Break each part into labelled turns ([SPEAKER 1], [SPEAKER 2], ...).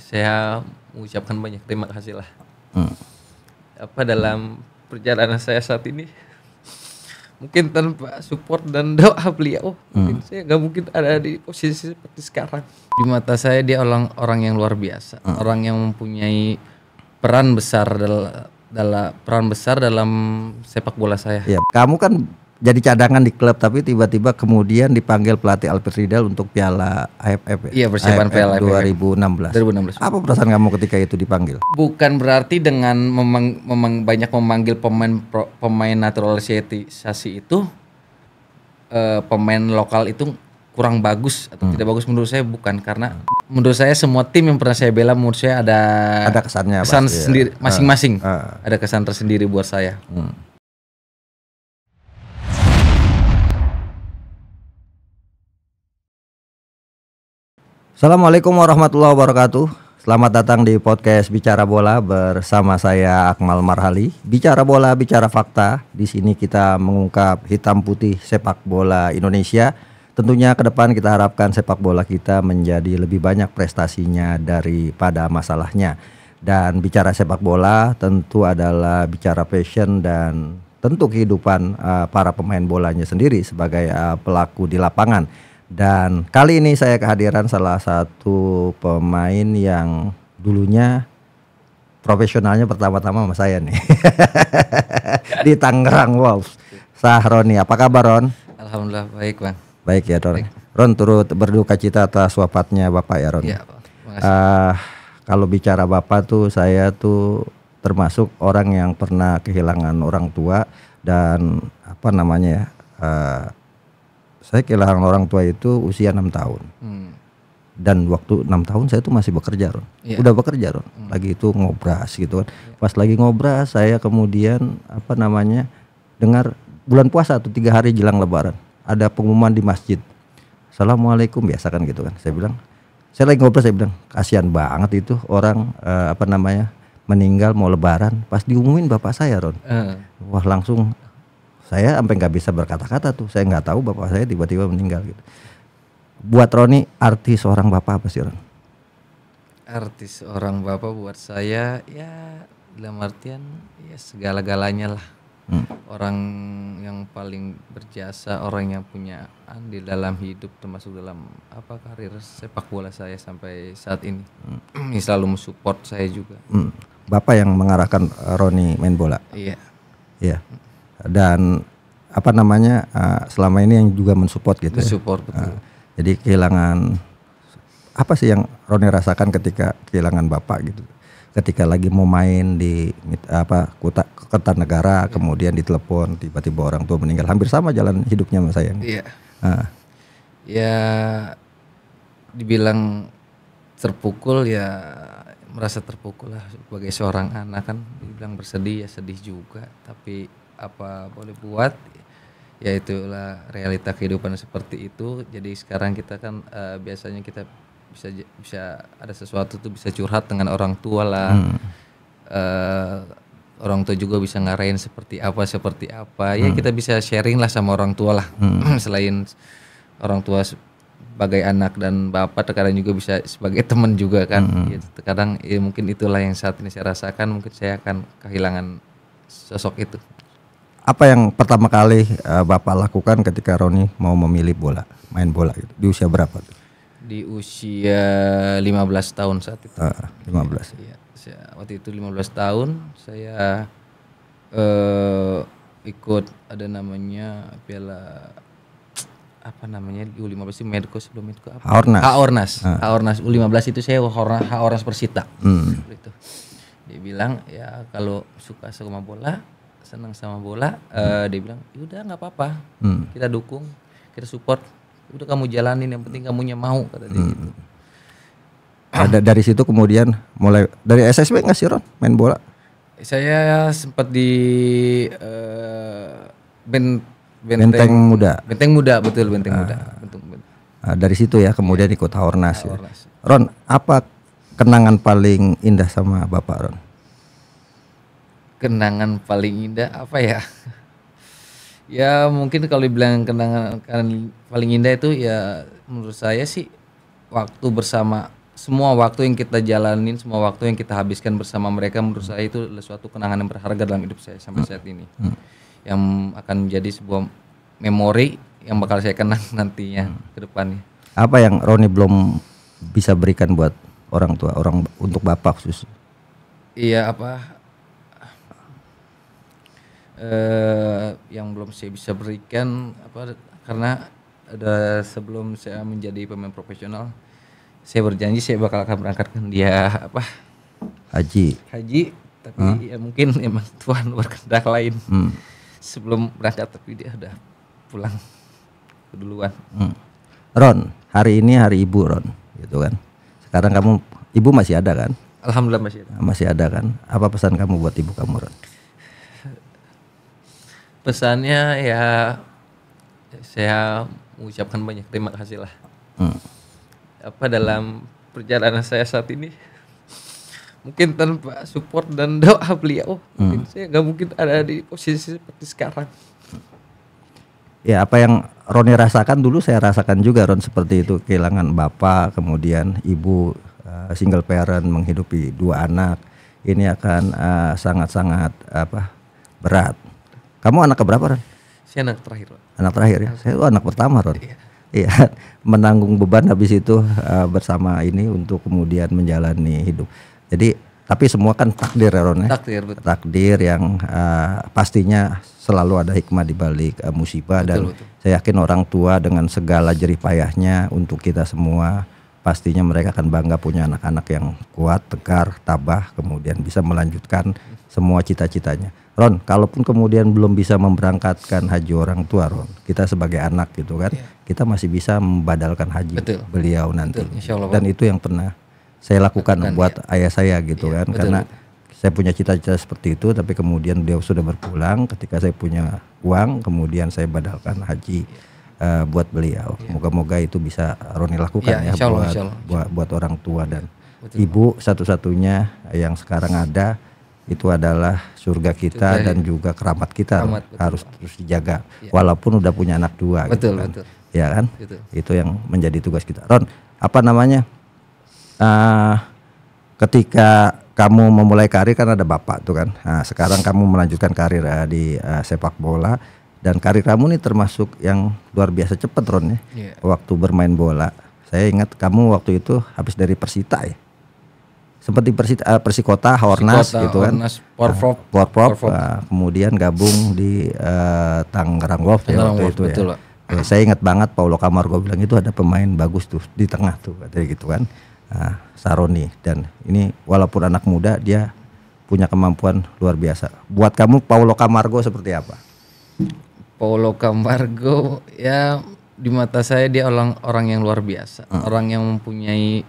[SPEAKER 1] saya mengucapkan banyak terima kasih lah. Hmm. Apa dalam perjalanan saya saat ini mungkin tanpa support dan doa beliau hmm. mungkin saya nggak mungkin ada di posisi seperti sekarang. Di mata saya dia orang orang yang luar biasa, hmm. orang yang mempunyai peran besar dalam dalam peran besar dalam sepak bola saya. Ya,
[SPEAKER 2] kamu kan jadi cadangan di klub tapi tiba-tiba kemudian dipanggil pelatih Alfred Riedel untuk Piala AFF. Ya? Iya, persiapan Piala AFF 2016. 2016. Apa perasaan kamu ketika itu dipanggil?
[SPEAKER 1] Bukan berarti dengan memang, memang banyak memanggil pemain pro, pemain naturalisasi itu eh, pemain lokal itu kurang bagus atau hmm. tidak bagus menurut saya bukan karena menurut saya semua tim yang pernah saya bela menurut saya ada ada kesannya kesan pasti, ya. sendiri ah. masing-masing ya. ada kesan tersendiri buat saya. Hmm
[SPEAKER 2] Assalamualaikum warahmatullahi wabarakatuh. Selamat datang di podcast Bicara Bola bersama saya Akmal Marhali. Bicara bola, bicara fakta. Di sini kita mengungkap hitam putih sepak bola Indonesia. Tentunya ke depan kita harapkan sepak bola kita menjadi lebih banyak prestasinya daripada masalahnya. Dan bicara sepak bola tentu adalah bicara passion dan tentu kehidupan eh, para pemain bolanya sendiri sebagai eh, pelaku di lapangan dan kali ini saya kehadiran salah satu pemain yang dulunya profesionalnya pertama-tama sama saya nih. di Tangerang Wolves. Sahroni, apa kabar Ron?
[SPEAKER 1] Alhamdulillah baik, Bang.
[SPEAKER 2] Baik ya, Ron. Ron turut berduka cita atas wafatnya Bapak ya, Ron. Ya, uh, kalau bicara Bapak tuh saya tuh termasuk orang yang pernah kehilangan orang tua dan apa namanya ya? Uh, saya kehilangan orang tua itu usia enam tahun hmm. dan waktu enam tahun saya tuh masih bekerja Ron yeah. udah bekerja Ron hmm. lagi itu ngobras gitu kan yeah. pas lagi ngobras saya kemudian apa namanya dengar bulan puasa atau tiga hari jelang lebaran ada pengumuman di masjid assalamualaikum biasa kan gitu kan saya bilang saya lagi ngobras saya bilang kasihan banget itu orang uh, apa namanya meninggal mau lebaran pas diumumin bapak saya Ron uh. wah langsung saya sampai nggak bisa berkata-kata tuh saya nggak tahu bapak saya tiba-tiba meninggal gitu buat Roni arti seorang bapak apa sih Ron?
[SPEAKER 1] Arti seorang bapak buat saya ya dalam artian ya segala-galanya lah hmm. orang yang paling berjasa orang yang punya andil dalam hidup termasuk dalam apa karir sepak bola saya sampai saat ini hmm. selalu mensupport saya juga
[SPEAKER 2] hmm. bapak yang mengarahkan eh, Roni main bola iya iya yeah dan apa namanya uh, selama ini yang juga mensupport gitu. Ya. Mensupport ya. betul. Uh, jadi kehilangan apa sih yang Roni rasakan ketika kehilangan bapak gitu? Ketika lagi mau main di apa kota Kertanegara, iya. kemudian ditelepon tiba-tiba orang tua meninggal. Hampir sama jalan hidupnya mas saya. Iya. Uh.
[SPEAKER 1] Ya dibilang terpukul ya merasa terpukul lah sebagai seorang anak kan dibilang bersedih ya sedih juga tapi apa boleh buat ya itulah realita kehidupan seperti itu jadi sekarang kita kan uh, biasanya kita bisa bisa ada sesuatu tuh bisa curhat dengan orang tua lah hmm. uh, orang tua juga bisa ngarahin seperti apa seperti apa ya hmm. ya kita bisa sharing lah sama orang tua lah hmm. selain orang tua sebagai anak dan bapak terkadang juga bisa sebagai teman juga kan hmm. ya, terkadang ya mungkin itulah yang saat ini saya rasakan mungkin saya akan kehilangan sosok itu
[SPEAKER 2] apa yang pertama kali uh, Bapak lakukan ketika Roni mau memilih bola, main bola gitu? Di usia berapa tuh?
[SPEAKER 1] Di usia 15 tahun saat itu. Uh, ah, 15. Iya. Saya, waktu itu 15 tahun saya uh, ikut ada namanya piala apa namanya U15 itu Medco sebelum itu apa? Haornas. Haornas. Uh. Haornas U15 itu saya Haornas, Haornas Persita. Hmm. Itu. Dia bilang ya kalau suka sama bola senang sama bola uh, dia bilang ya udah nggak apa-apa hmm. kita dukung kita support udah kamu jalanin yang penting kamunya mau kata dia gitu.
[SPEAKER 2] hmm. gitu ada dari situ kemudian mulai dari SSB nggak sih Ron main bola
[SPEAKER 1] saya sempat di uh, ben, benteng, benteng muda benteng muda betul benteng uh, muda ah. benteng,
[SPEAKER 2] Uh, dari situ ya kemudian iya. ikut Haornas, ya. Ron apa kenangan paling indah sama Bapak Ron
[SPEAKER 1] kenangan paling indah apa ya? ya mungkin kalau dibilang kenangan kan paling indah itu ya menurut saya sih waktu bersama semua waktu yang kita jalanin, semua waktu yang kita habiskan bersama mereka menurut saya itu suatu kenangan yang berharga dalam hidup saya sampai saat ini. Hmm. Hmm. Yang akan menjadi sebuah memori yang bakal saya kenang nantinya hmm. ke depannya.
[SPEAKER 2] Apa yang Roni belum bisa berikan buat orang tua, orang untuk bapak khusus?
[SPEAKER 1] Iya, apa eh, yang belum saya bisa berikan apa karena ada sebelum saya menjadi pemain profesional saya berjanji saya bakal akan berangkatkan dia apa haji haji tapi hmm? ya mungkin emang Tuhan berkehendak lain hmm. sebelum berangkat tapi dia udah pulang keduluan.
[SPEAKER 2] hmm. Ron hari ini hari ibu Ron gitu kan sekarang kamu ibu masih ada kan Alhamdulillah masih ada masih ada kan apa pesan kamu buat ibu kamu Ron
[SPEAKER 1] pesannya ya saya mengucapkan banyak terima kasih lah hmm. apa dalam perjalanan saya saat ini mungkin tanpa support dan doa beliau hmm. mungkin saya nggak mungkin ada di posisi seperti sekarang
[SPEAKER 2] ya apa yang Roni rasakan dulu saya rasakan juga Ron seperti itu kehilangan bapak kemudian ibu eh, single parent menghidupi dua anak ini akan eh, sangat-sangat uh, apa berat kamu anak berapa Ron?
[SPEAKER 1] Saya anak terakhir. Ron.
[SPEAKER 2] Anak terakhir ya. Saya tuh oh, anak pertama Ron. Iya. Iya, menanggung beban habis itu uh, bersama ini untuk kemudian menjalani hidup. Jadi tapi semua kan takdir ya Ron ya. Takdir. Betul. Takdir yang uh, pastinya selalu ada hikmah di balik uh, musibah betul, dan betul. saya yakin orang tua dengan segala jerih payahnya untuk kita semua pastinya mereka akan bangga punya anak-anak yang kuat, tegar, tabah, kemudian bisa melanjutkan semua cita-citanya. Ron, kalaupun kemudian belum bisa memberangkatkan haji orang tua, Ron, kita sebagai anak gitu kan, yeah. kita masih bisa membadalkan haji betul. beliau nanti. Betul, Dan itu yang pernah saya lakukan betul, buat ya. ayah saya gitu yeah, kan, betul, karena betul. saya punya cita-cita seperti itu, tapi kemudian beliau sudah berpulang, ketika saya punya uang, kemudian saya badalkan haji. Yeah uh, buat beliau. Moga-moga itu bisa Roni lakukan ya, ya insya Allah, buat, insya Allah. buat buat orang tua dan Betul. ibu satu-satunya yang sekarang ada itu adalah surga kita surga, dan ya. juga keramat kita harus terus dijaga ya. walaupun udah punya anak dua gitu betul, gitu kan. betul. ya kan betul. itu yang menjadi tugas kita Ron apa namanya uh, ketika kamu memulai karir kan ada bapak tuh kan nah, sekarang kamu melanjutkan karir uh, di uh, sepak bola dan karir kamu ini termasuk yang luar biasa cepat Ron ya. Yeah. Waktu bermain bola. Saya ingat kamu waktu itu habis dari Persita ya. Seperti Persi, uh, eh, Persikota, Hornas Persikota, gitu kan. Hornas, uh, Uh, kemudian gabung di uh, Tangerang Wolf ya waktu itu ya. Eh, saya ingat banget Paulo Camargo bilang itu ada pemain bagus tuh di tengah tuh katanya gitu kan. uh, Saroni dan ini walaupun anak muda dia punya kemampuan luar biasa. Buat kamu Paulo Camargo
[SPEAKER 1] seperti apa? Paulo Camargo ya di mata saya dia orang orang yang luar biasa, hmm. orang yang mempunyai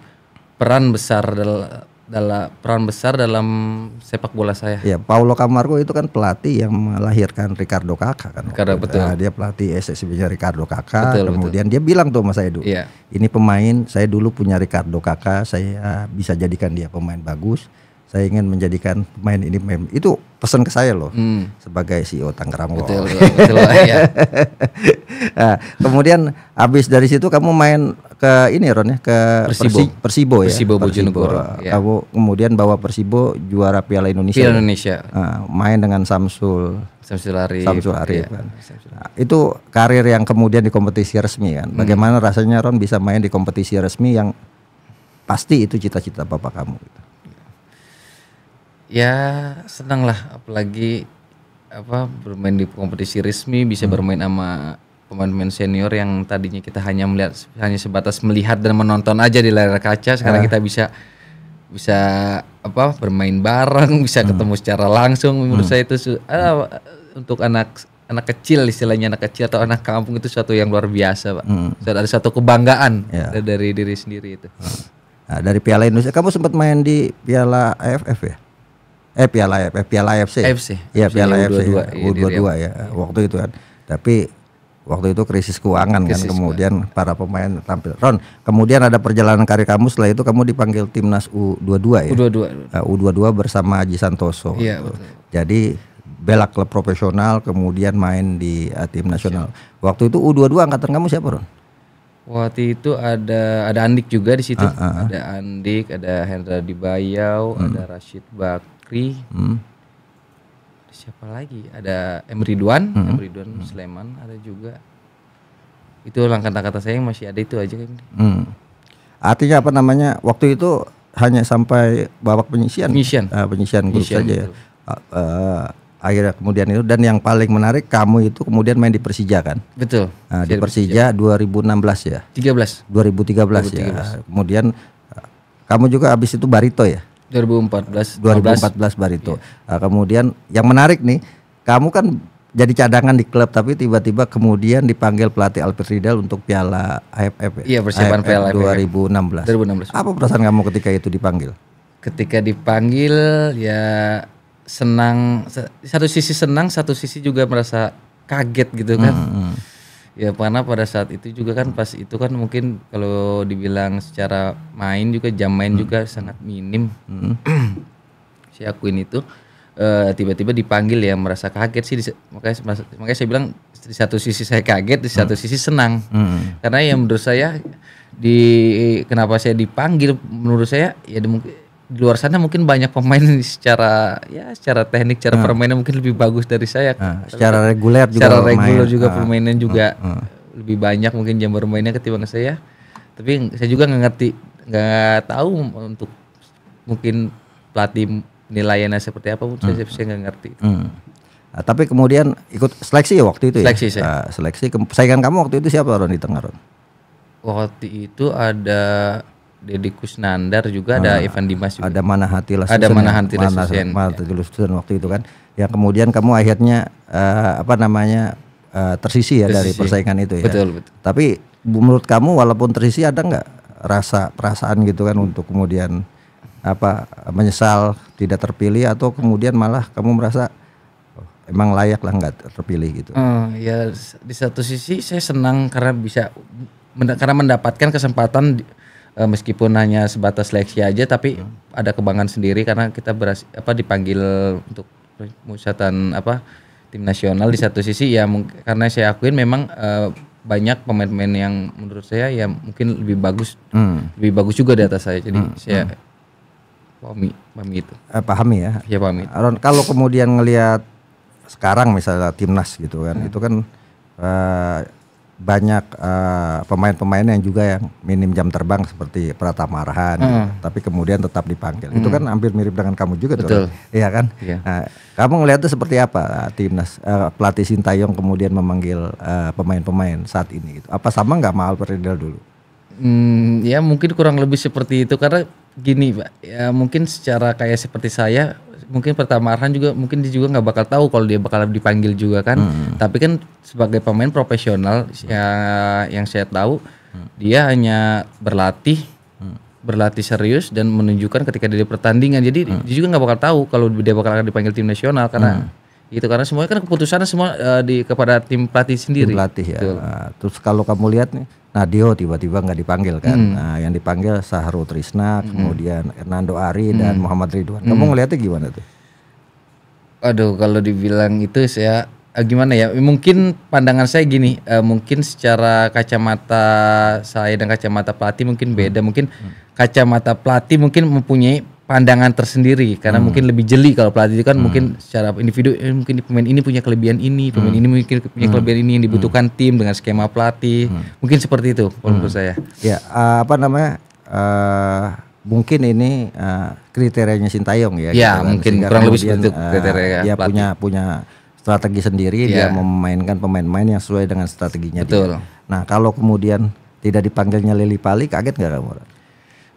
[SPEAKER 1] peran besar dalam dalam peran besar dalam sepak bola saya. Ya,
[SPEAKER 2] Paulo Camargo itu kan pelatih yang melahirkan Ricardo Kakak kan. Ricardo betul. Nah, dia pelatih SSB-nya Ricardo Kakak. Betul, kemudian betul. dia bilang tuh sama saya dulu. Iya. Ini pemain saya dulu punya Ricardo Kakak, saya bisa jadikan dia pemain bagus saya ingin menjadikan pemain ini pemain itu pesan ke saya loh hmm. sebagai CEO Tangerang Betul, loh. betul ya. nah, kemudian habis dari situ kamu main ke ini Ron ya ke Persibo Persibo, Persibo ya. Persibo Bojonegoro. Ya. Kamu kemudian bawa Persibo juara Piala Indonesia. Piala Indonesia. Nah, main dengan Samsul
[SPEAKER 1] Samsul Arif. Samsul Arif. Ya.
[SPEAKER 2] Nah, itu karir yang kemudian di kompetisi resmi kan. Hmm. Bagaimana rasanya Ron bisa main di kompetisi resmi yang pasti itu cita-cita bapak kamu gitu
[SPEAKER 1] ya senang lah apalagi apa bermain di kompetisi resmi bisa hmm. bermain sama pemain-pemain senior yang tadinya kita hanya melihat hanya sebatas melihat dan menonton aja di layar kaca sekarang uh. kita bisa bisa apa bermain bareng bisa hmm. ketemu secara langsung menurut hmm. saya itu uh, untuk anak anak kecil istilahnya anak kecil atau anak kampung itu suatu yang luar biasa pak hmm. ada satu kebanggaan yeah. dari diri sendiri itu hmm.
[SPEAKER 2] nah, dari Piala Indonesia kamu sempat main di Piala AFF ya eh Piala AFC, eh, Piala AFC. Ya, Piala AFC. U22 ya, ya. Waktu itu kan. Tapi waktu itu krisis keuangan kan, krisis kan kemudian keuangan. para pemain tampil Ron kemudian ada perjalanan karir kamu setelah itu kamu dipanggil timnas U22 ya U22 uh, U22 bersama Haji Santoso iya, gitu. jadi belak klub profesional kemudian main di uh, tim nasional Siap. waktu itu U22 angkatan kamu siapa Ron
[SPEAKER 1] Waktu itu ada ada Andik juga di situ, uh, uh, uh. ada Andik, ada Hendra Dibayau, hmm. ada Rashid Bak Fikri. Hmm. Siapa lagi? Ada Emri Duan, hmm. Emri Duan hmm. Sleman ada juga. Itu langkah kata saya yang masih ada itu aja kan.
[SPEAKER 2] Hmm. Artinya apa namanya? Waktu itu hanya sampai babak penyisian. Penyisian. Uh, penyisian, grup penyisian, saja ya. Uh, uh, akhirnya kemudian itu dan yang paling menarik kamu itu kemudian main di Persija kan? Betul. Nah, di Persija, Persija 2016 ya. 13. 2013, 2013 ya. Kemudian ah, kamu juga habis itu Barito ya? 2014 2014 Barito. Yeah. Uh, kemudian yang menarik nih, kamu kan jadi cadangan di klub tapi tiba-tiba kemudian dipanggil pelatih Alfred Riedel untuk Piala
[SPEAKER 1] AFF. Ya? Iya, persiapan Piala AFF. 2016. 2016. Apa perasaan kamu ketika itu dipanggil? Ketika dipanggil ya senang satu sisi senang, satu sisi juga merasa kaget gitu kan. Hmm, hmm Ya karena pada saat itu juga kan pas itu kan mungkin kalau dibilang secara main juga jam main hmm. juga sangat minim. Hmm. si akuin itu eh, tiba-tiba uh, dipanggil ya merasa kaget sih makanya makanya saya bilang di satu sisi saya kaget di satu hmm. sisi senang hmm. karena yang menurut saya di kenapa saya dipanggil menurut saya ya mungkin di luar sana mungkin banyak pemain secara ya secara teknik, cara uh. Ah. permainan mungkin lebih bagus dari saya. uh. Secara reguler juga. Secara reguler juga uh. permainan juga Uh. lebih banyak mungkin jam bermainnya ketimbang saya. Tapi saya juga nggak ngerti, nggak tahu untuk mungkin pelatih nilainya seperti apa pun saya hmm. saya nggak ngerti. Hmm. Nah, tapi
[SPEAKER 2] kemudian ikut seleksi ya waktu itu ya? seleksi ya. Saya. Nah, seleksi. Saingan kamu waktu itu siapa Ron di tengah Ron?
[SPEAKER 1] Waktu itu ada Deddy Kusnandar juga ada uh, Dimas juga. Ada mana hati lah. Ada mana hati lah. Mana
[SPEAKER 2] hati waktu itu kan. Ya kemudian kamu akhirnya uh, apa namanya uh, tersisi ya tersisi. dari persaingan itu ya. Betul betul. Tapi menurut kamu walaupun tersisi ada nggak rasa perasaan gitu kan untuk kemudian apa menyesal tidak terpilih atau kemudian malah kamu merasa oh, emang layak lah nggak terpilih gitu?
[SPEAKER 1] Hmm, ya di satu sisi saya senang karena bisa karena mendapatkan kesempatan di, uh, meskipun hanya sebatas seleksi aja tapi hmm. ada kebanggaan sendiri karena kita beras, apa dipanggil untuk musatan apa tim nasional di satu sisi ya karena saya akuin memang uh, banyak pemain-pemain yang menurut saya ya mungkin lebih bagus hmm. lebih bagus juga di atas saya jadi hmm. saya hmm. pahami pahami itu eh, pahami ya ya pahami Aron kalau kemudian ngelihat sekarang
[SPEAKER 2] misalnya timnas gitu kan hmm. itu kan uh, banyak pemain eh, pemain-pemain yang juga yang minim jam terbang seperti Pratama Arhan, hmm. tapi kemudian tetap dipanggil. Hmm. Itu kan hampir mirip dengan kamu juga, Betul. Tuh, kan? iya kan? Iya. Nah, kamu ngelihatnya seperti apa eh, timnas uh, pelatih Sintayong kemudian memanggil pemain pemain-pemain saat ini? Gitu. Apa sama nggak mahal
[SPEAKER 1] Perdel dulu? Hmm, ya mungkin kurang lebih seperti itu karena gini, pak. Ya mungkin secara kayak seperti saya mungkin pertama Arhan juga mungkin dia juga nggak bakal tahu kalau dia bakal dipanggil juga kan. Hmm. Tapi kan sebagai pemain profesional hmm. ya yang saya tahu hmm. dia hanya berlatih hmm. berlatih serius dan menunjukkan ketika dia pertandingan. Jadi hmm. dia juga nggak bakal tahu kalau dia bakal dipanggil tim nasional karena hmm gitu karena semuanya kan keputusan semua uh, di kepada tim pelatih sendiri. Tim pelatih ya. Nah, terus kalau kamu lihat nih nah
[SPEAKER 2] Dio tiba-tiba nggak dipanggil kan. Hmm. Nah, yang dipanggil Saharu Trisna, hmm. kemudian Hernando Ari
[SPEAKER 1] hmm. dan Muhammad Ridwan. Kamu hmm. ngelihatnya gimana tuh? Aduh, kalau dibilang itu saya eh, gimana ya? Mungkin pandangan saya gini, uh, mungkin secara kacamata saya dan kacamata pelatih mungkin beda. Hmm. Mungkin hmm. kacamata pelatih mungkin mempunyai pandangan tersendiri karena hmm. mungkin lebih jeli kalau pelatih itu kan hmm. mungkin secara individu eh, mungkin pemain ini punya kelebihan ini pemain hmm. ini mungkin punya hmm. kelebihan ini yang hmm. dibutuhkan hmm. tim dengan skema pelatih hmm. mungkin seperti itu hmm. menurut saya
[SPEAKER 2] ya uh, apa namanya uh, mungkin ini uh, kriterianya sintayong ya ya gitu kan? mungkin Sehingga kurang lebih seperti itu kriteria uh, dia punya punya strategi sendiri yeah. dia memainkan pemain-pemain yang sesuai dengan strateginya Betul. dia nah kalau kemudian
[SPEAKER 1] tidak dipanggilnya Lili Pali kaget nggak kamu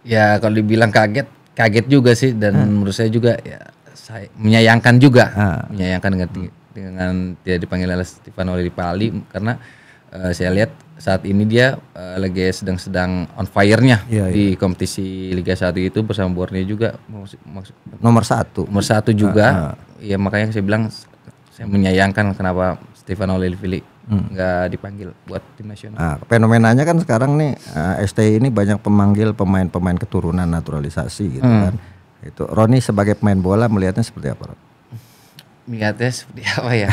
[SPEAKER 1] ya kalau dibilang kaget kaget juga sih dan hmm. menurut saya juga ya saya menyayangkan juga hmm. menyayangkan dengan dengan tidak dipanggil oleh Stefano Lillipali karena uh, saya lihat saat ini dia uh, lagi sedang-sedang on fire-nya ya, di kompetisi Liga 1 itu bersama Borneo juga maksud, nomor satu nomor satu juga uh, ya makanya saya bilang saya menyayangkan kenapa Stefano Lillipilli hmm. nggak hmm. dipanggil buat tim nasional. Nah,
[SPEAKER 2] fenomenanya kan sekarang nih uh, ah, ST ini banyak pemanggil pemain-pemain keturunan naturalisasi gitu hmm. kan. Itu Roni sebagai pemain bola melihatnya seperti apa?
[SPEAKER 1] Melihatnya seperti apa ya?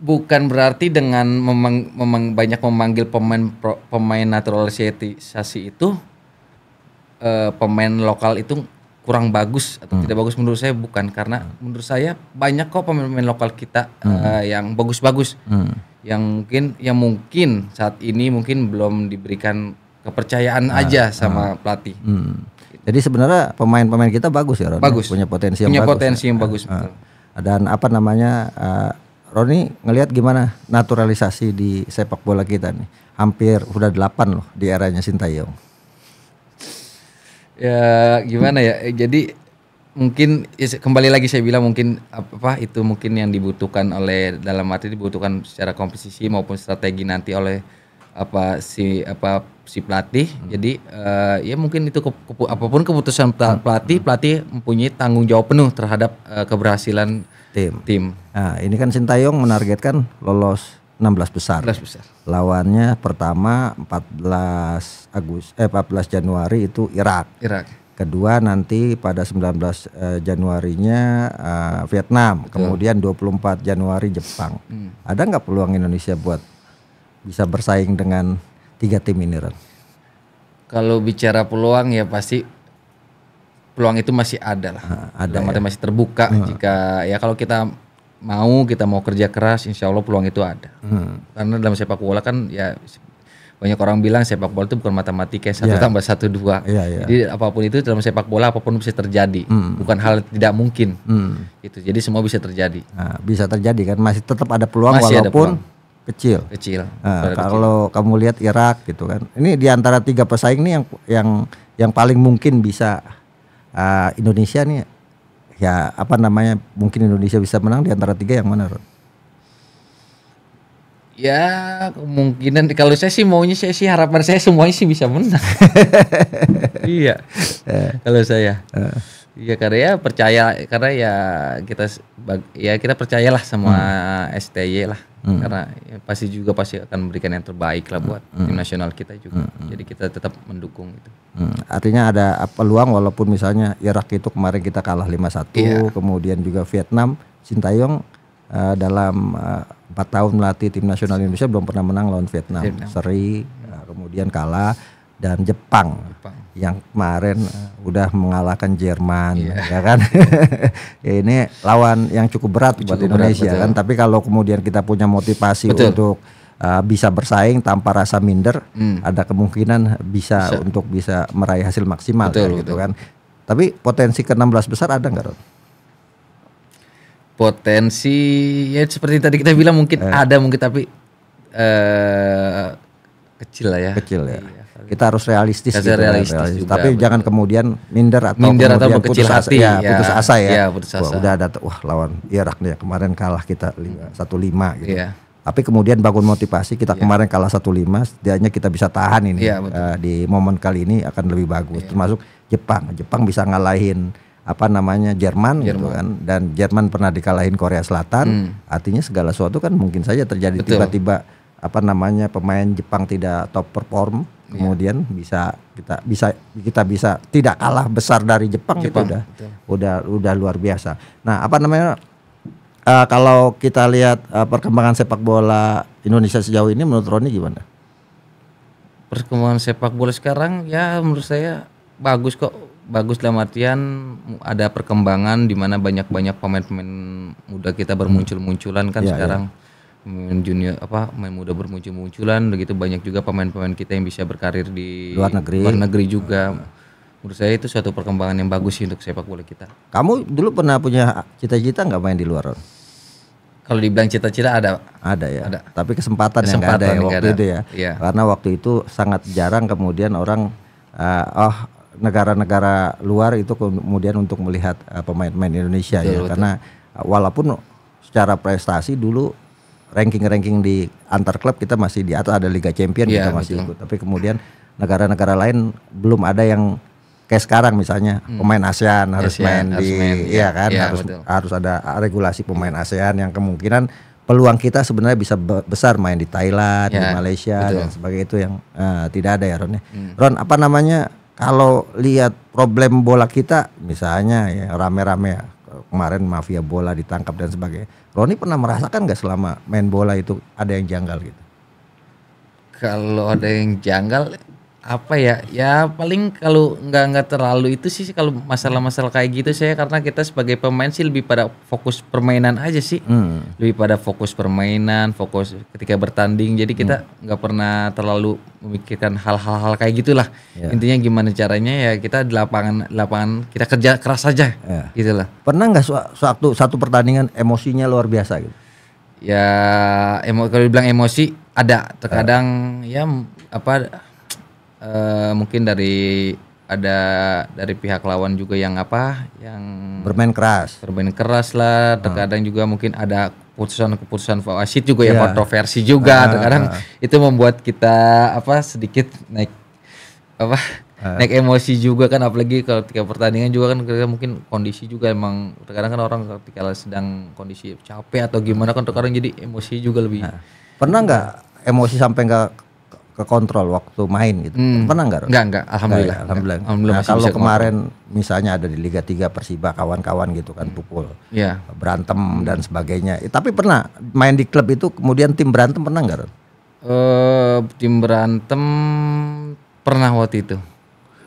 [SPEAKER 1] Bukan berarti dengan memang, memang banyak memanggil pemain pro, pemain naturalisasi itu uh, pemain lokal itu kurang bagus atau hmm. tidak bagus menurut saya bukan karena hmm. menurut saya banyak kok pemain-pemain lokal kita eh, hmm. uh, yang bagus-bagus hmm. yang mungkin yang mungkin saat ini mungkin belum diberikan kepercayaan nah, aja nah. sama nah. pelatih.
[SPEAKER 2] Hmm. Jadi sebenarnya pemain-pemain kita bagus ya Roni. Bagus. Punya potensi yang punya bagus. potensi ya? yang bagus. Uh, dan apa namanya uh, Roni ngelihat gimana naturalisasi di sepak bola kita nih? Hampir udah delapan loh di eranya Sintayong
[SPEAKER 1] ya gimana ya eh, jadi mungkin kembali lagi saya bilang mungkin apa itu mungkin yang dibutuhkan oleh dalam arti dibutuhkan secara komposisi maupun strategi nanti oleh apa si apa si pelatih hmm. jadi uh, ya mungkin itu ke, ke, apapun keputusan hmm. pelatih hmm. pelatih mempunyai tanggung jawab penuh terhadap uh, keberhasilan tim tim nah ini kan
[SPEAKER 2] sintayong menargetkan lolos 16 besar. 16 besar. Lawannya pertama 14 Agus eh 14 Januari itu Irak. Irak. Kedua nanti pada 19 eh, Januarinya eh, Vietnam, Betul. kemudian 24 Januari Jepang. Hmm. Ada nggak peluang Indonesia buat bisa bersaing dengan tiga tim ini, Ren?
[SPEAKER 1] Kalau bicara peluang ya pasti peluang itu masih ada lah. Ha, ah, ada. Ya? masih terbuka hmm. jika ya kalau kita mau kita mau kerja keras insya Allah peluang itu ada hmm. karena dalam sepak bola kan ya banyak orang bilang sepak bola itu bukan matematika satu yeah. tambah satu dua yeah, yeah. jadi apapun itu dalam sepak bola apapun bisa terjadi hmm. bukan hal tidak mungkin hmm. itu jadi semua bisa terjadi nah,
[SPEAKER 2] bisa terjadi kan masih tetap ada peluang masih walaupun ada peluang kecil. Kecil. Nah, kalau kecil. kamu lihat Irak gitu kan, ini di antara tiga pesaing nih yang yang yang paling mungkin bisa uh, Indonesia nih ya apa namanya mungkin Indonesia bisa menang di antara tiga yang mana Ron?
[SPEAKER 1] Ya kemungkinan kalau saya sih maunya saya sih harapan saya semuanya sih bisa menang. iya. Eh. Kalau saya. Eh. Iya karena ya percaya karena ya kita ya kita percayalah sama hmm. STY lah hmm. karena ya, pasti juga pasti akan memberikan yang terbaik lah hmm. buat hmm. tim nasional kita juga hmm, hmm. jadi kita tetap mendukung itu
[SPEAKER 2] hmm. artinya ada ah, peluang walaupun misalnya Irak itu kemarin kita kalah 5-1 yeah. kemudian juga Vietnam Sintayong uh, dalam eh, empat uh, tahun melatih tim nasional Indonesia belum pernah menang lawan Vietnam, Vietnam. seri uh, kemudian kalah dan Jepang. Jepang yang kemarin eh, udah mengalahkan Jerman yeah. ya kan ya, ini lawan yang cukup berat cukup buat Indonesia betul. kan tapi kalau kemudian kita punya motivasi betul. untuk uh, bisa bersaing tanpa rasa minder hmm. ada kemungkinan bisa, bisa untuk bisa meraih hasil maksimal betul, kan, gitu kan tapi potensi ke-16 besar ada nggak Rod?
[SPEAKER 1] potensi ya seperti tadi kita bilang mungkin eh. ada mungkin tapi uh, kecil lah ya
[SPEAKER 2] kecil ya iya kita harus realistis. gitu, realistis, realistis. Tapi betul. jangan kemudian minder atau minder atau putus asa, hati, ya, ya, putus asa ya. ya putus asa. Wah, udah ada wah lawan Irak nih kemarin kalah kita satu lima gitu. Ya. Tapi kemudian bangun motivasi kita ya. kemarin kalah satu lima setidaknya kita bisa tahan ini ya, Uh, di momen kali ini akan lebih bagus. Ya. Termasuk Jepang, Jepang bisa ngalahin apa namanya Jerman, gitu Jerman gitu kan dan Jerman pernah dikalahin Korea Selatan hmm. artinya segala sesuatu kan mungkin saja terjadi tiba-tiba apa namanya pemain Jepang tidak top perform kemudian yeah. bisa kita bisa kita bisa tidak kalah besar dari Jepang, Jepang itu udah betul. udah udah luar biasa. Nah, apa namanya uh, kalau kita lihat uh, perkembangan sepak bola Indonesia sejauh ini menurut Roni gimana?
[SPEAKER 1] Perkembangan sepak bola sekarang ya menurut saya bagus kok. Bagus dalam artian ada perkembangan di mana banyak-banyak pemain-pemain muda kita hmm. bermuncul-munculan kan yeah, ya. sekarang. Yeah pemain junior apa pemain muda bermuncul-munculan begitu banyak juga pemain-pemain kita yang bisa berkarir di luar negeri luar negeri juga menurut saya itu suatu perkembangan yang bagus sih untuk sepak bola kita
[SPEAKER 2] kamu dulu pernah punya cita-cita nggak main di luar kalau dibilang cita-cita ada ada ya ada. tapi kesempatan, kesempatan yang nggak ada ya waktu ada. itu ya. ya karena waktu itu sangat jarang kemudian orang uh, oh negara-negara luar itu kemudian untuk melihat eh, pemain-pemain uh, Indonesia betul, ya betul. karena uh, walaupun secara prestasi dulu ranking-ranking di antar klub kita masih di atas ada Liga Champion yeah, kita masih betul. ikut. Tapi kemudian negara-negara lain belum ada yang kayak sekarang misalnya hmm. pemain ASEAN harus ASEAN, main di ya ya kan iya, harus betul. harus ada regulasi pemain ASEAN yang kemungkinan peluang kita sebenarnya bisa be besar main di Thailand, yeah, di iya, Malaysia betul. dan sebagainya itu yang uh, tidak ada ya Ron ya. Hmm. Ron apa namanya kalau lihat problem bola kita misalnya ya rame-rame ya kemarin mafia bola ditangkap dan sebagainya Roni pernah merasakan nggak
[SPEAKER 1] selama main bola itu ada yang janggal gitu? Kalau ada yang janggal apa ya ya paling kalau nggak nggak terlalu itu sih kalau masalah-masalah kayak gitu saya karena kita sebagai pemain sih lebih pada fokus permainan aja sih hmm. lebih pada fokus permainan fokus ketika bertanding jadi kita hmm. nggak hmm. pernah terlalu memikirkan hal-hal hal kayak gitulah yeah. intinya gimana caranya ya kita di lapangan lapangan kita kerja keras saja yeah. gitulah
[SPEAKER 2] pernah nggak su suatu satu pertandingan emosinya luar biasa gitu
[SPEAKER 1] ya emo kalau dibilang emosi ada terkadang uh. ya apa uh, mungkin dari ada dari pihak lawan juga yang apa yang bermain keras bermain keras lah ah. terkadang hmm. juga mungkin ada keputusan-keputusan wasit juga yeah. ya iya. kontroversi juga uh, terkadang uh. itu membuat kita apa sedikit naik apa naik emosi juga kan apalagi kalau ketika pertandingan juga kan mungkin kondisi juga emang terkadang kan orang ketika sedang kondisi capek atau gimana kan terkadang jadi emosi juga lebih
[SPEAKER 2] pernah nggak emosi sampai nggak ke kontrol waktu main gitu. Hmm. Pernah nggak? Enggak, enggak. Alhamdulillah. alhamdulillah. Enggak. alhamdulillah nah, kalau kemarin ngomong. misalnya ada di Liga 3 Persiba kawan-kawan gitu kan pukul. Yeah. Berantem hmm. dan sebagainya. Eh, tapi pernah main di klub itu kemudian tim berantem pernah nggak? Eh
[SPEAKER 1] uh, tim berantem pernah waktu itu.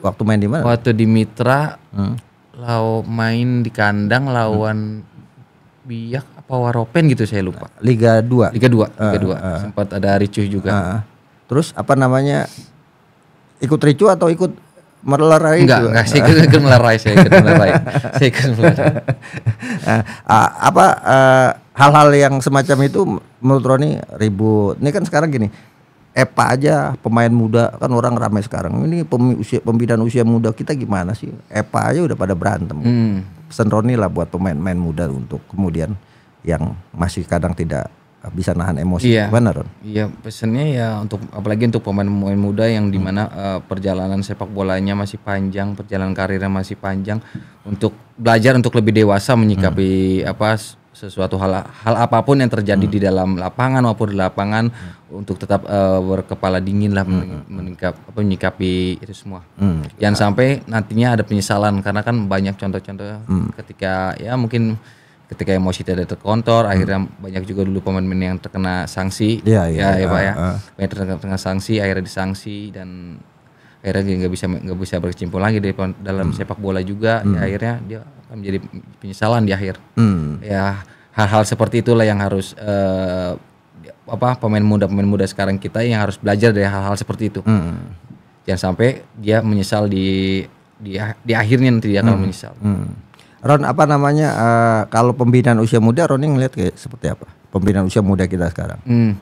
[SPEAKER 1] Waktu main di mana? Waktu di Mitra. Hmm. Lau main di kandang lawan hmm. Biak apa Waropen gitu saya lupa. Liga 2. Liga 2, ah, Liga 2. uh, ah. Sempat ada Ricuh juga. Uh, uh terus apa namanya
[SPEAKER 2] ikut ricu atau ikut melerai enggak juga? enggak saya ikut, ikut melerai saya ikut melerai saya ikut melerai nah, apa e, hal-hal yang semacam itu menurut Roni ribut ini kan sekarang gini EPA aja pemain muda kan orang ramai sekarang ini pem, usia, pembinaan usia muda kita gimana sih EPA aja udah pada berantem hmm. pesan Roni lah buat pemain-pemain muda untuk kemudian yang masih kadang tidak bisa nahan emosi. Iya. Gimana Ron?
[SPEAKER 1] Iya, pesannya ya untuk apalagi untuk pemain-pemain muda yang dimana hmm. uh, perjalanan sepak bolanya masih panjang, perjalanan karirnya masih panjang, untuk belajar untuk lebih dewasa menyikapi hmm. apa sesuatu hal hal apapun yang terjadi hmm. di dalam lapangan maupun di lapangan hmm. untuk tetap uh, berkepala dingin lah hmm, hmm, hmm. menyikap, apa, menyikapi itu semua. Hmm. Jangan ya. sampai nantinya ada penyesalan karena kan banyak contoh-contoh hmm. ketika ya mungkin ketika emosi tidak terkontrol hmm. akhirnya banyak juga dulu pemain-pemain yang terkena sanksi ya ya, ya, ya pak iya, ya uh, uh. banyak terkena, terkena sanksi akhirnya disanksi dan akhirnya dia nggak bisa nggak bisa berkecimpung lagi dari dalam hmm. sepak bola juga ya, hmm. ya, akhirnya dia akan menjadi penyesalan di akhir hmm. ya hal-hal seperti itulah yang harus uh, apa pemain muda pemain muda sekarang kita yang harus belajar dari hal-hal seperti itu hmm. jangan sampai dia menyesal di di di akhirnya nanti dia akan hmm. menyesal hmm
[SPEAKER 2] Ron apa namanya uh, kalau pembinaan usia muda Roni ngeliat kayak seperti apa pembinaan usia muda kita sekarang? Hmm,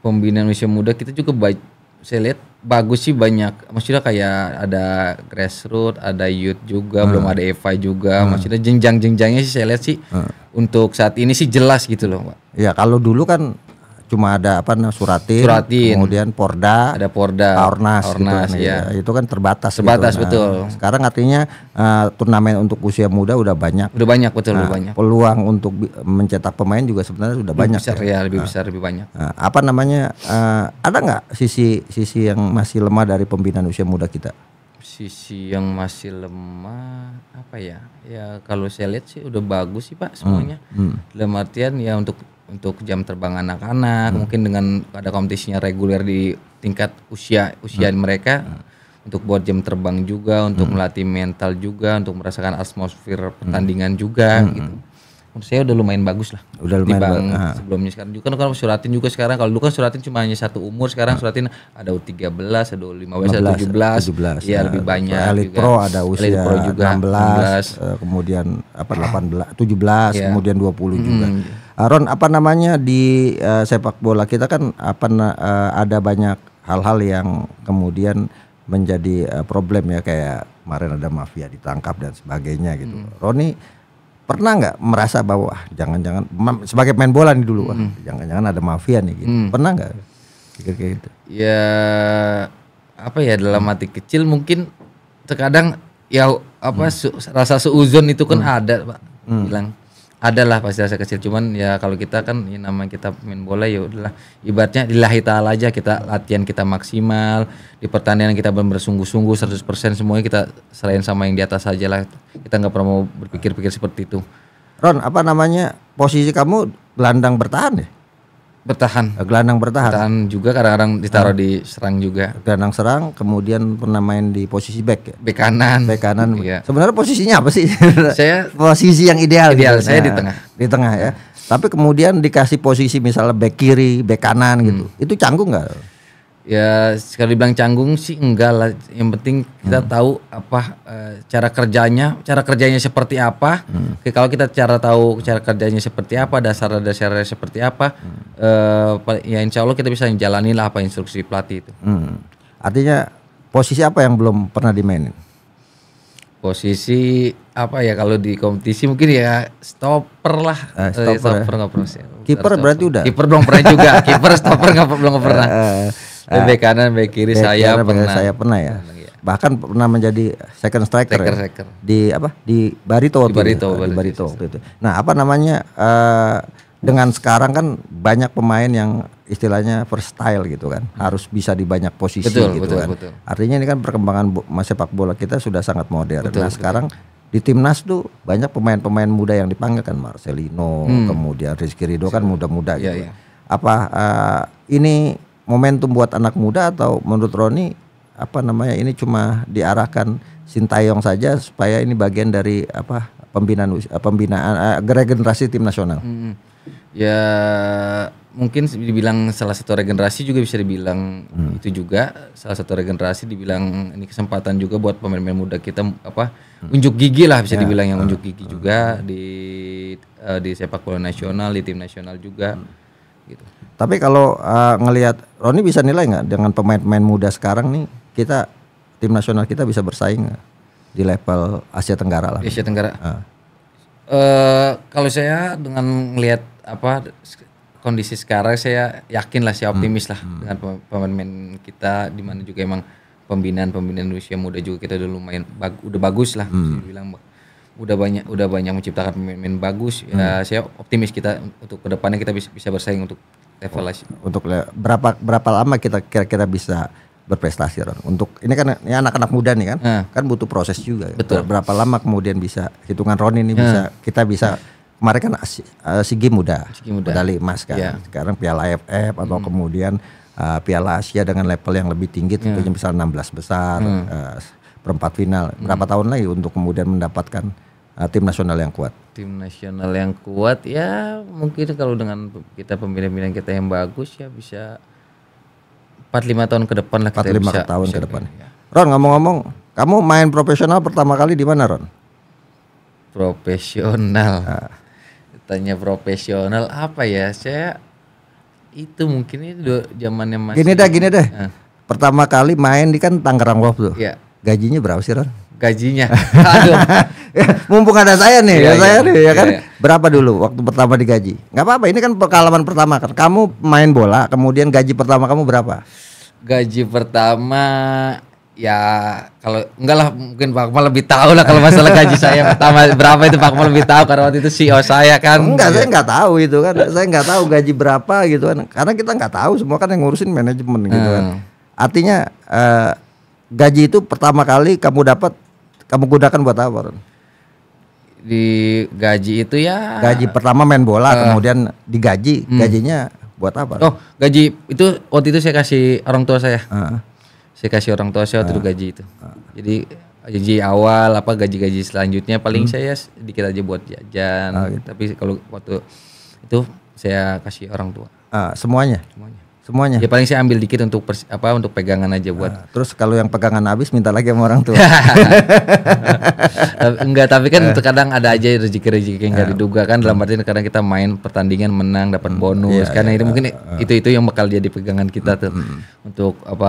[SPEAKER 1] pembinaan usia muda kita juga baik saya lihat bagus sih banyak maksudnya kayak ada grassroots ada youth juga hmm. belum ada Eva juga hmm. maksudnya jenjang-jenjangnya sih saya lihat sih hmm. untuk saat ini sih jelas gitu loh Pak.
[SPEAKER 2] Ya kalau dulu kan cuma ada apa namanya suratin, suratin, kemudian porda, ada porda, ornas, gitu ornas gitu, ya. ya. itu kan terbatas. Gitu. Terbatas gitu. nah, betul. Sekarang artinya uh, turnamen untuk usia muda udah banyak. Udah banyak betul, nah, udah banyak. Peluang untuk mencetak pemain juga sebenarnya sudah lebih banyak. Besar ya, ya lebih nah, besar, lebih banyak. Nah, apa namanya? Uh, ada nggak sisi sisi yang masih lemah dari pembinaan usia muda kita?
[SPEAKER 1] Sisi yang masih lemah apa ya? Ya kalau saya lihat sih udah bagus sih pak semuanya. Hmm, hmm. Dalam artian ya untuk untuk jam terbang anak-anak hmm. mungkin dengan ada kompetisinya reguler di tingkat usia usia hmm. mereka hmm. untuk buat jam terbang juga untuk hmm. melatih mental juga untuk merasakan atmosfer hmm. pertandingan hmm. juga hmm. gitu menurut saya udah lumayan bagus lah udah lumayan bang sebelumnya sekarang juga kan suratin juga sekarang kalau dulu kan suratin cuma hanya satu umur sekarang suratin ada U13 ada U15 ada U17 tujuh belas iya, ya lebih banyak Elite juga. Pro ada usia Elite Pro juga 16, 16.
[SPEAKER 2] Eh, kemudian apa iya. delapan belas tujuh belas iya. kemudian 20 hmm. juga Ron apa namanya di uh, sepak bola kita kan apa uh, ada banyak hal-hal yang kemudian menjadi uh, problem ya kayak kemarin ada mafia ditangkap dan sebagainya gitu. Hmm. Roni pernah nggak merasa bahwa jangan-jangan sebagai main bola nih dulu jangan hmm. jangan-jangan ada mafia nih gitu. Hmm. Pernah nggak? -kira gitu.
[SPEAKER 1] Ya apa ya dalam hmm. hati kecil mungkin terkadang ya apa hmm. su, rasa seuzon itu kan hmm. ada pak hmm. bilang adalah pasti rasa kecil cuman ya kalau kita kan ya nama kita main bola ya udahlah ibaratnya dilahi taala aja kita latihan kita maksimal di pertandingan kita bersungguh-sungguh 100% semuanya kita selain sama yang di atas aja lah kita nggak pernah mau berpikir-pikir seperti itu Ron apa namanya posisi kamu gelandang bertahan ya
[SPEAKER 2] bertahan eh, gelandang bertahan bertahan juga kadang-kadang ditaruh hmm. di serang juga gelandang serang kemudian pernah main di posisi back ya back kanan back kanan iya. sebenarnya posisinya apa sih saya posisi yang ideal gitu. ideal saya nah, di tengah di tengah ya tapi kemudian dikasih posisi misalnya
[SPEAKER 1] back kiri back kanan gitu hmm. itu canggung nggak ya sekali bilang canggung sih enggak lah yang penting kita hmm. tahu apa e, cara kerjanya cara kerjanya seperti apa hmm. kalau kita cara tahu cara kerjanya seperti apa dasar-dasarnya seperti apa hmm. e, ya insya Allah kita bisa menjalani lah apa instruksi pelatih itu hmm. artinya
[SPEAKER 2] posisi apa yang belum pernah dimainin
[SPEAKER 1] posisi apa ya kalau di kompetisi mungkin ya stopper lah eh, eh stopper, eh, ya. nggak pernah kiper berarti udah kiper belum pernah juga kiper stopper nggak belum pernah Nah, eh, bek kanan, bek kiri back saya kanan, pernah. Saya
[SPEAKER 2] pernah ya. Iya. Bahkan pernah menjadi second striker. Ya? Striker, ya? Di apa? Di Barito waktu di Barito, itu. Barito, ya? di Barito waktu itu. Nah, apa namanya? Uh, dengan sekarang kan banyak pemain yang istilahnya versatile gitu kan harus bisa di banyak posisi betul, gitu betul, kan betul. artinya ini kan perkembangan sepak bola kita sudah sangat modern betul, nah betul. sekarang di timnas tuh banyak pemain-pemain muda yang dipanggil kan Marcelino hmm. kemudian Rizky Ridho kan iya. muda-muda iya, gitu ya, ya. apa uh, ini momentum buat anak muda atau menurut Roni apa namanya ini cuma diarahkan sintayong saja supaya ini bagian dari apa pembinaan pembinaan uh, regenerasi tim nasional.
[SPEAKER 1] Hmm. Ya mungkin dibilang salah satu regenerasi juga bisa dibilang hmm. itu juga salah satu regenerasi dibilang ini kesempatan juga buat pemain-pemain muda kita apa hmm. unjuk gigi lah bisa ya. dibilang yang hmm. unjuk gigi hmm. juga di uh, di sepak bola nasional di tim nasional juga hmm.
[SPEAKER 2] gitu. Tapi kalau uh, ngelihat Roni bisa nilai nggak dengan pemain-pemain muda sekarang nih kita tim nasional kita bisa bersaing gak? di level Asia Tenggara lah. Asia Tenggara. Uh. Uh,
[SPEAKER 1] kalau saya dengan melihat apa kondisi sekarang saya yakin lah saya hmm. optimis hmm. lah hmm. dengan pemain-pemain kita di mana juga emang pembinaan pembinaan usia muda juga kita dulu main bag, udah bagus lah hmm. saya bilang udah banyak udah banyak menciptakan pemain-pemain bagus hmm. ya saya optimis kita untuk kedepannya kita bisa bisa bersaing untuk evaluasi
[SPEAKER 2] untuk berapa berapa lama kita kira-kira bisa berprestasi Ron. Untuk ini kan ini anak-anak muda nih kan, nah. kan butuh proses juga. Ya. Betul. Berapa lama kemudian bisa hitungan Ron ini nah. bisa ah. kita bisa kemarin kan uh, si eh, game muda, si medali emas kan. Yeah. Sekarang Piala AFF atau hmm. kemudian uh, Piala Asia dengan level yang lebih tinggi ya. tentunya yeah. misalnya 16 besar, hmm. uh, perempat final. Berapa hmm. tahun lagi untuk kemudian mendapatkan uh, tim nasional yang kuat?
[SPEAKER 1] Tim nasional yang kuat ya mungkin kalau dengan kita pemilihan-pemilihan kita yang bagus ya bisa 4-5 tahun ke depan lah kita 4-5 bisa, tahun bisa ke depan.
[SPEAKER 2] Gitu, ya. Ron ngomong-ngomong, kamu main profesional pertama kali di mana Ron?
[SPEAKER 1] Profesional. Nah. Tanya profesional apa ya? Saya itu mungkin itu zamannya masih. Gini dah, gini dah. Nah. Pertama kali main di kan
[SPEAKER 2] Tangerang Wolf tuh. Ya. Gajinya berapa sih Ron? gajinya. Mumpung ada saya nih, iya, saya iya, saya nih ya kan. Iya, iya, Berapa dulu waktu pertama digaji? Gak apa-apa, ini kan pengalaman pertama kan. Kamu main bola, kemudian gaji pertama kamu berapa?
[SPEAKER 1] Gaji pertama ya kalau enggak lah mungkin Pak Akmal lebih tahu lah kalau masalah gaji saya pertama berapa itu Pak Akmal lebih tahu karena waktu itu CEO saya kan enggak saya iya.
[SPEAKER 2] enggak tahu itu kan saya enggak tahu gaji berapa gitu kan karena kita enggak tahu semua kan yang ngurusin manajemen gitu kan hmm. artinya uh, gaji itu pertama kali kamu dapat kamu gunakan buat apa Ron?
[SPEAKER 1] di gaji itu ya gaji pertama main bola uh, kemudian digaji hmm. gajinya buat apa oh gaji itu waktu itu saya kasih orang tua saya uh. saya kasih orang tua saya waktu uh. itu gaji itu uh. jadi gaji awal apa gaji-gaji selanjutnya paling hmm. saya sedikit aja buat jajan uh, gitu. tapi kalau waktu itu saya kasih orang tua uh,
[SPEAKER 2] semuanya semuanya
[SPEAKER 1] Semuanya. Ya paling saya ambil dikit untuk apa untuk pegangan aja buat. Nah, terus kalau yang pegangan habis minta lagi sama orang tua. enggak, tapi kan eh. terkadang ada aja rezeki-rezeki yang nggak ah, diduga kan dalam artian kadang kita main pertandingan menang dapat hmm, bonus. karena iya, kan. iya, iya. Ah. itu mungkin itu-itu yang bakal jadi pegangan kita hmm, tuh hmm, hmm. untuk apa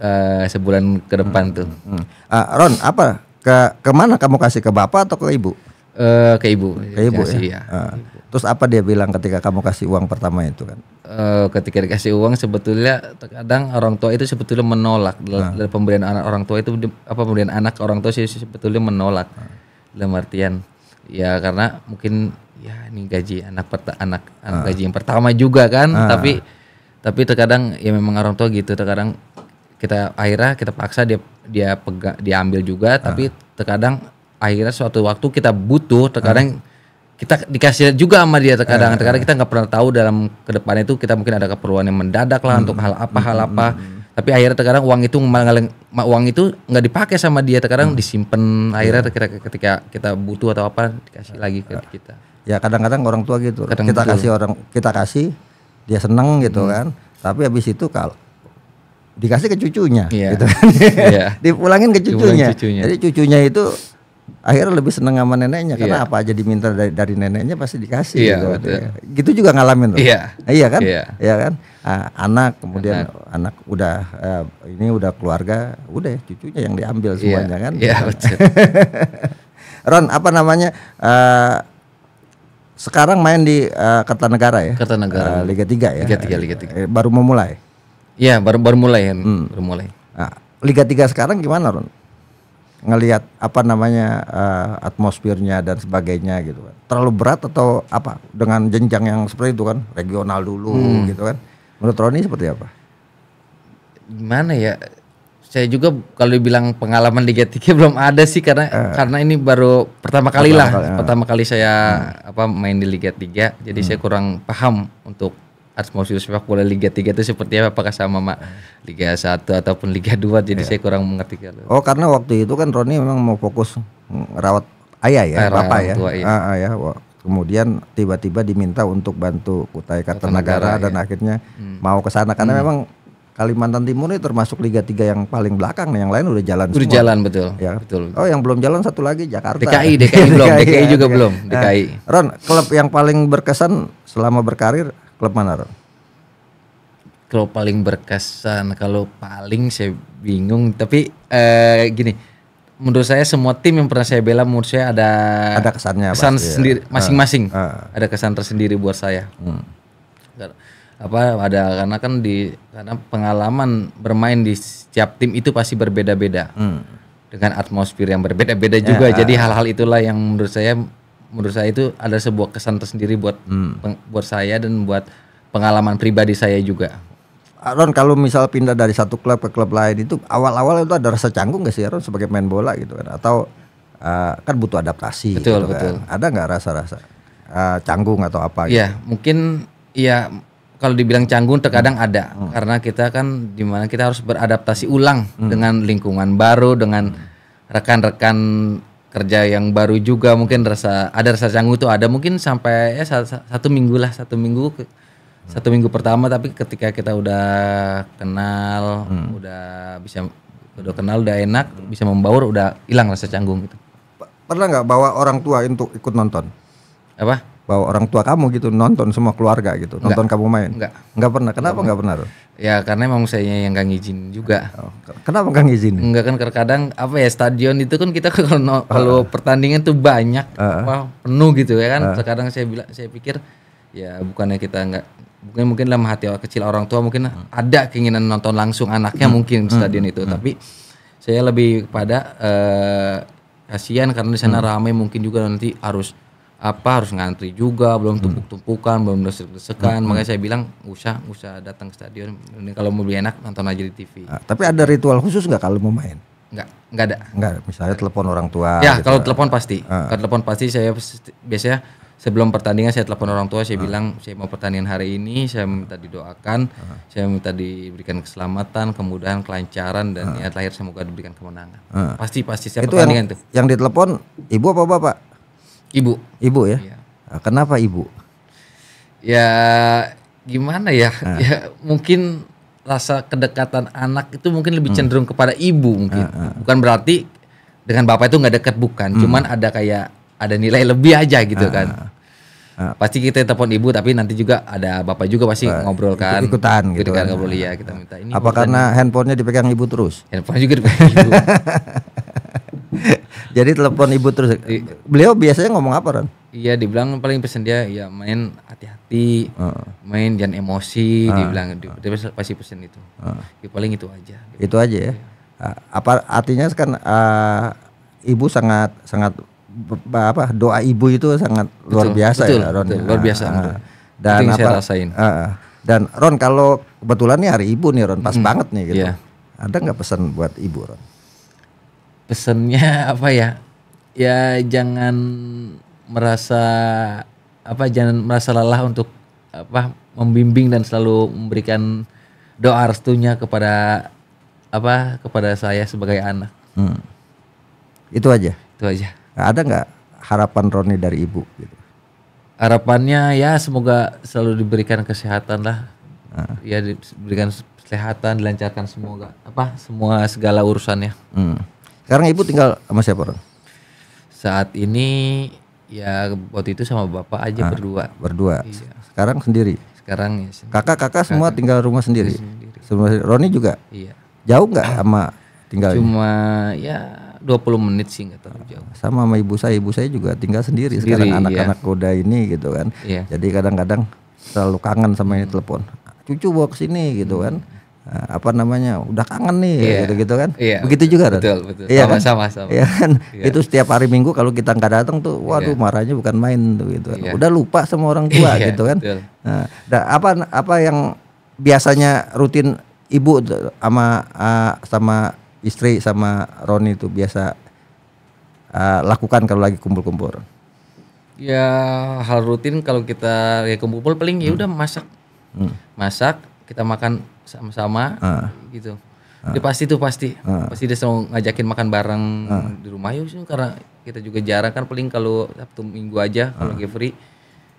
[SPEAKER 1] uh, sebulan
[SPEAKER 2] ke depan hmm. tuh. Hmm. Uh, Ron, apa ke kemana kamu kasih ke bapak atau ke ibu? Uh, ke ibu. Ke ibu ya. ya. Uh. Terus apa dia bilang ketika kamu kasih uang pertama itu kan?
[SPEAKER 1] Uh, ketika dikasih uang sebetulnya terkadang orang tua itu sebetulnya menolak nah. dari pemberian anak orang tua itu apa pemberian anak orang tua sih sebetulnya menolak nah. dalam artian ya karena mungkin ya ini gaji anak perta, anak, nah. anak ah. gaji yang pertama juga kan nah. tapi tapi terkadang ya memang orang tua gitu terkadang kita akhirnya kita paksa dia dia pegang dia ambil juga tapi ah. terkadang akhirnya suatu waktu kita butuh terkadang ah kita dikasih juga sama dia terkadang eh, terkadang eh. kita nggak pernah tahu dalam kedepannya itu kita mungkin ada keperluan yang mendadak lah hmm. untuk hal apa hal hmm, apa hmm, hmm. tapi akhirnya terkadang uang itu uang itu nggak dipakai sama dia terkadang hmm. disimpan akhirnya ketika ketika kita butuh atau apa dikasih lagi ke ya. kita
[SPEAKER 2] ya kadang-kadang orang tua gitu kadang kita kasih orang kita kasih dia seneng gitu hmm. kan tapi habis itu kalau dikasih ke cucunya yeah. gitu kan yeah. dipulangin ke cucunya. cucunya jadi cucunya itu akhirnya lebih seneng sama neneknya karena yeah. apa aja diminta dari dari neneknya pasti dikasih yeah, gitu. Betul. Gitu juga ngalamin tuh. Iya. nah, Iya kan? yeah. iya kan? nah, anak kemudian anak, anak udah eh, ini udah keluarga, udah ya, cucunya yang diambil iya. semuanya yeah. kan? yeah, gitu. betul. Ron, apa namanya? Uh, sekarang main di uh, Kertanegara ya? Kertanegara. Uh, Liga 3 ya. Liga 3, Liga 3. Baru memulai. Iya, baru baru mulai. Hmm. Baru mulai. Nah, Liga 3 sekarang gimana, Ron? ngelihat apa namanya uh, atmosfernya dan sebagainya gitu kan. Terlalu berat atau apa dengan jenjang yang seperti itu kan regional dulu hmm. gitu
[SPEAKER 1] kan. Menurut Roni seperti apa? Gimana ya? Saya juga kalau bilang pengalaman Liga 3 belum ada sih karena uh, karena ini baru pertama kali pertama lah. Kali, uh. Pertama kali saya hmm. apa main di Liga 3 jadi hmm. saya kurang paham untuk atmosfer sepak bola Liga 3 itu seperti apa apakah sama mak Liga 1 ataupun Liga 2 jadi yeah. saya kurang mengerti kalau.
[SPEAKER 2] Oh, karena waktu itu kan Roni memang mau fokus merawat ayah ya, ayah, bapak ya. Tua, iya. ah, ayah. Ya. Kemudian tiba-tiba diminta untuk bantu Kutai Kartanegara dan iya. akhirnya hmm. mau ke sana karena hmm. memang Kalimantan Timur ini termasuk Liga 3 yang paling belakang nih, yang lain udah jalan udah semua. jalan betul. Ya. Betul. Oh, yang belum jalan satu lagi Jakarta. DKI, DKI belum, DKI, DKI iya, juga DKI. Iya. belum, nah, DKI. Ron, klub yang paling berkesan selama berkarir klub mana Rob?
[SPEAKER 1] Kalau paling berkesan, kalau paling saya bingung. Tapi eh, gini, menurut saya semua tim yang pernah saya bela menurut saya ada ada kesannya kesan pasti, ya. sendiri masing ah, masing-masing. Uh, uh. Ada kesan tersendiri buat saya. Hmm. Apa ada karena kan di karena pengalaman bermain di setiap tim itu pasti berbeda-beda. Hmm. Dengan atmosfer yang berbeda-beda juga. Ya, uh. Jadi hal-hal itulah yang menurut saya menurut saya itu ada sebuah kesan tersendiri buat hmm. peng, buat saya dan buat pengalaman pribadi saya juga.
[SPEAKER 2] Aron kalau misal pindah dari satu klub ke klub lain itu awal-awal itu ada rasa canggung gak sih Aron sebagai main bola gitu kan atau uh, kan butuh adaptasi betul, gitu kan? betul. Ada nggak rasa-rasa uh, canggung atau apa gitu? Ya,
[SPEAKER 1] mungkin ya kalau dibilang canggung terkadang hmm. ada hmm. karena kita kan dimana kita harus beradaptasi ulang hmm. dengan lingkungan baru dengan hmm. rekan-rekan kerja yang baru juga mungkin rasa ada rasa canggung tuh ada mungkin sampai ya satu, satu minggu lah satu minggu satu minggu pertama tapi ketika kita udah kenal hmm. udah bisa udah kenal udah enak bisa membaur udah hilang rasa canggung gitu
[SPEAKER 2] pernah nggak bawa orang tua untuk ikut nonton apa bawa orang tua kamu gitu nonton semua keluarga gitu nonton kamu main
[SPEAKER 1] nggak nggak pernah kenapa nggak pernah ya karena emang saya yang nggak ngizin juga oh, kenapa nggak ngizin nggak kan terkadang apa ya stadion itu kan kita kalau no, uh. pertandingan tuh banyak uh. wah penuh gitu ya kan uh. sekarang saya bilang saya pikir ya bukannya kita nggak mungkin mungkin dalam hati kecil orang tua mungkin hmm. ada keinginan nonton langsung anaknya hmm. mungkin stadion hmm. itu hmm. tapi saya lebih kepada uh, kasihan karena di sana hmm. ramai mungkin juga nanti harus apa harus ngantri juga belum hmm. tumpuk-tumpukan belum desek-desekan hmm. makanya saya bilang usah usah datang ke stadion ini kalau mau beli enak nonton aja di TV nah, tapi ada ritual khusus nggak
[SPEAKER 2] kalau mau main nggak nggak ada nggak misalnya telepon orang tua ya gitu. kalau ya. telepon
[SPEAKER 1] pasti hmm. kalau telepon pasti saya biasanya sebelum pertandingan saya telepon orang tua saya hmm. bilang saya mau pertandingan hari ini saya minta didoakan hmm. saya minta diberikan keselamatan kemudahan kelancaran dan hmm. ya terakhir semoga diberikan kemenangan hmm. pasti pasti saya itu pertandingan yang, itu
[SPEAKER 2] yang ditelepon ibu apa bapak
[SPEAKER 1] Ibu. Ibu ya. ya. Kenapa ibu? Ya gimana ya? Nah. Ya mungkin rasa kedekatan anak itu mungkin lebih hmm. cenderung hmm. kepada ibu mungkin. Ah, ah. Bukan berarti dengan bapak itu nggak dekat bukan. Hmm. Cuman ada kayak ada nilai lebih aja gitu kan. Pasti kita telepon ibu tapi nanti juga ada bapak juga pasti ngobrol kan. Ikutan gitu, kan, kan ngobrol ya kita minta ini. Apa karena handphonenya dipegang ibu terus? Handphone juga dipegang ibu. Jadi telepon ibu terus.
[SPEAKER 2] Beliau biasanya
[SPEAKER 1] ngomong apa Ron? Iya, dibilang paling pesen dia ya main hati-hati, uh. main jangan emosi, uh. dibilang ah. dia pasti pesen itu. Uh. Ya, paling itu aja. Itu aja ya. Uh,
[SPEAKER 2] apa artinya kan uh, ibu sangat sangat apa doa ibu itu sangat betul, luar biasa ya, betul, ya Ron. Betul, luar biasa. Uh, dan apa, saya rasain. Uh, uh. Dan Ron kalau kebetulan nih hari ibu nih Ron pas hmm, banget nih gitu. Yeah. Ada nggak pesan buat ibu
[SPEAKER 1] Ron? pesennya apa ya ya jangan merasa apa jangan merasa lelah untuk apa membimbing dan selalu memberikan doa restunya kepada apa kepada saya sebagai anak hmm. itu aja itu aja
[SPEAKER 2] ada nggak harapan Roni dari ibu gitu
[SPEAKER 1] harapannya ya semoga selalu diberikan kesehatan lah nah. ya diberikan kesehatan dilancarkan semoga apa semua segala urusannya hmm. Sekarang ibu tinggal sama siapa Ron? Saat ini ya waktu itu sama bapak aja nah, berdua. Berdua. Iya. Sekarang sendiri. Sekarang ya.
[SPEAKER 2] Kakak-kakak semua tinggal rumah sendiri. sendiri. Roni juga. Iya. Jauh nggak sama tinggal? Cuma
[SPEAKER 1] ya 20 menit sih nggak terlalu jauh. Ah,
[SPEAKER 2] sama sama ibu saya, ibu saya juga tinggal sendiri, sendiri sekarang anak-anak iya. kuda ini gitu kan. Iya. Jadi kadang-kadang selalu kangen sama ini hmm. telepon. Cucu bawa ke sini gitu hmm. kan. Eh, apa namanya udah kangen nih yeah. gitu gitu kan yeah. begitu juga betul, betul. Iya sama, kan? sama sama ya kan yeah. itu setiap hari minggu kalau kita nggak datang tuh iya. waduh yeah. marahnya bukan main tuh gitu yeah. udah lupa sama orang tua yeah, gitu kan betul. nah apa apa yang biasanya rutin ibu sama uh, sama istri sama Roni itu biasa uh, lakukan kalau lagi kumpul-kumpul
[SPEAKER 1] ya hal rutin kalau kita ya kumpul paling ya hmm. ya udah masak hmm. masak kita makan sama-sama uh. gitu. Uh. Ah. Dia pasti tuh pasti. Uh. Pasti dia selalu ngajakin makan bareng uh. di rumah yuk ya, karena kita juga jarang kan paling kalau Sabtu Minggu aja kalau uh. free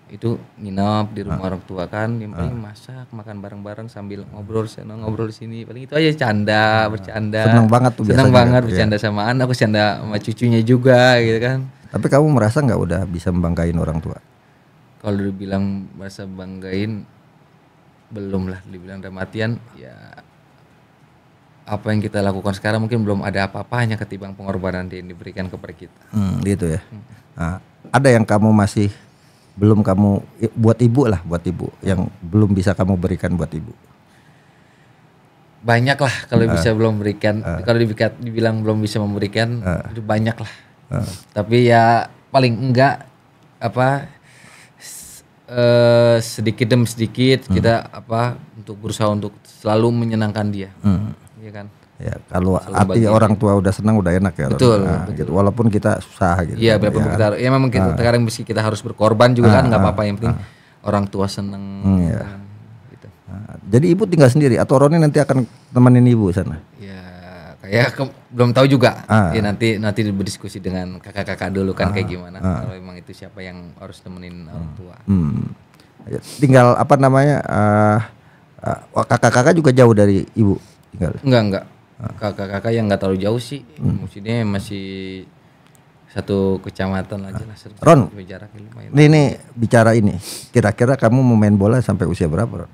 [SPEAKER 1] itu nginap di rumah uh. orang tua kan yang paling uh. masak makan bareng-bareng sambil ngobrol sana ngobrol di sini paling itu aja canda uh. bercanda senang banget tuh senang banget gitu, ya. bercanda sama anak bercanda sama cucunya juga gitu kan tapi kamu merasa nggak
[SPEAKER 2] udah bisa membanggain orang tua
[SPEAKER 1] kalau dibilang merasa banggain belum lah dibilang dalam artian ya apa yang kita lakukan sekarang mungkin belum ada apa-apanya ketimbang pengorbanan yang diberikan kepada kita. Hmm,
[SPEAKER 2] gitu ya. Hmm. Nah, ada yang kamu masih belum kamu buat ibu lah, buat ibu yang belum bisa kamu berikan buat ibu.
[SPEAKER 1] Banyak lah kalau uh, bisa belum berikan, uh, kalau dibilang belum bisa memberikan uh, itu banyak lah. Uh, Tapi ya paling enggak apa Eh, sedikit demi sedikit hmm. kita apa untuk berusaha untuk selalu menyenangkan dia hmm. ya kan ya kalau hati orang
[SPEAKER 2] tua udah senang udah enak ya betul, nah, betul. gitu walaupun kita susah gitu iya berapa ya. kita ya memang kita gitu. ah.
[SPEAKER 1] sekarang meski kita harus berkorban juga nah, kan ah, nggak ah, apa-apa yang penting nah. orang tua senang
[SPEAKER 2] hmm, ya. jadi ibu tinggal sendiri atau Roni nanti akan temenin ibu sana
[SPEAKER 1] ya ke, belum tahu juga. Ah. Ya, nanti nanti berdiskusi dengan kakak-kakak dulu kan ah. kayak gimana. Ah. Kalau memang itu siapa yang harus temenin hmm. orang tua. Hmm.
[SPEAKER 2] Ya, tinggal apa namanya uh, uh, kakak-kakak juga jauh dari ibu. Tinggal. Enggak
[SPEAKER 1] enggak. Ah. Kakak-kakak yang nggak terlalu jauh sih. Hmm. Maksudnya masih satu kecamatan aja lah. Ron, jarak ya, Ini, ini
[SPEAKER 2] bicara ini. Kira-kira kamu mau main bola sampai usia berapa, Ron?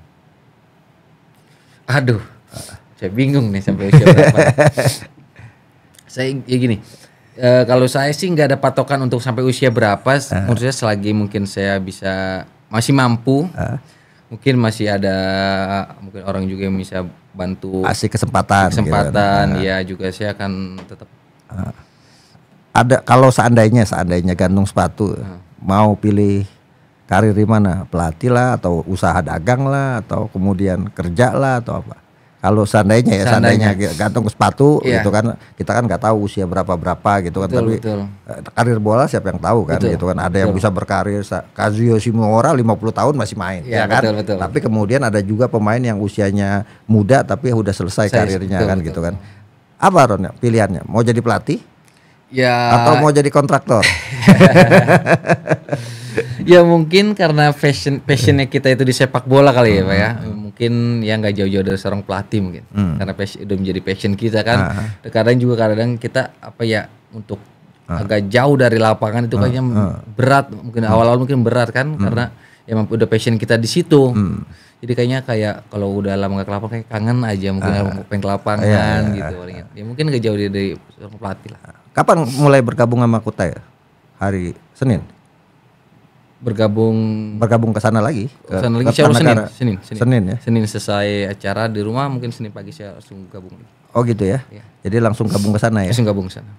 [SPEAKER 1] Aduh. Uh saya bingung nih sampai usia berapa. saya ya gini, e, kalau saya sih nggak ada patokan untuk sampai usia berapa. Uh. Ah. Menurut selagi mungkin saya bisa masih mampu, uh. mungkin masih ada mungkin orang juga yang bisa bantu. Asik kesempatan. Kesempatan, gitu. Ah. ya juga saya akan tetap.
[SPEAKER 2] Uh. Ada kalau seandainya seandainya gantung sepatu uh. mau pilih karir di mana pelatih lah atau usaha dagang lah atau kemudian kerja lah atau apa kalau seandainya ya seandainya, seandainya gantung ke sepatu yeah. gitu kan kita kan nggak tahu usia berapa berapa gitu kan betul, tapi betul. Eh, karir bola siapa yang tahu kan betul, gitu kan ada betul. yang bisa berkarir Kazuyo Shimura 50 tahun masih main yeah, ya kan betul, betul. tapi kemudian ada juga pemain yang usianya muda tapi udah selesai Saya, karirnya betul, kan betul. gitu kan apa Ron pilihannya mau jadi pelatih
[SPEAKER 1] ya atau mau jadi kontraktor ya mungkin karena fashion passionnya kita itu di sepak bola kali ya pak ya hmm. mungkin yang nggak jauh-jauh dari seorang pelatih mungkin hmm. karena passion udah menjadi passion kita kan uh. Ah, ah. kadang juga kadang kita apa ya untuk uh. agak jauh dari lapangan itu kayaknya uh. berat mungkin hmm. awal-awal mungkin berat kan hmm. karena ya emang udah passion kita di situ jadi kayaknya kayak kalau udah lama gak ke kayak kangen aja mungkin uh. pengen ke lapangan iya, iya gitu iya. palingnya ya mungkin gak jauh dari, dari pelatih lah
[SPEAKER 2] kapan mulai bergabung sama Kutai ya? hari Senin bergabung bergabung ke sana lagi ke sana lagi siapa Senin, Senin, Senin Senin ya
[SPEAKER 1] Senin selesai acara di rumah mungkin Senin pagi saya langsung gabung
[SPEAKER 2] oh gitu ya, ya. jadi langsung gabung ke sana ya langsung gabung ke sana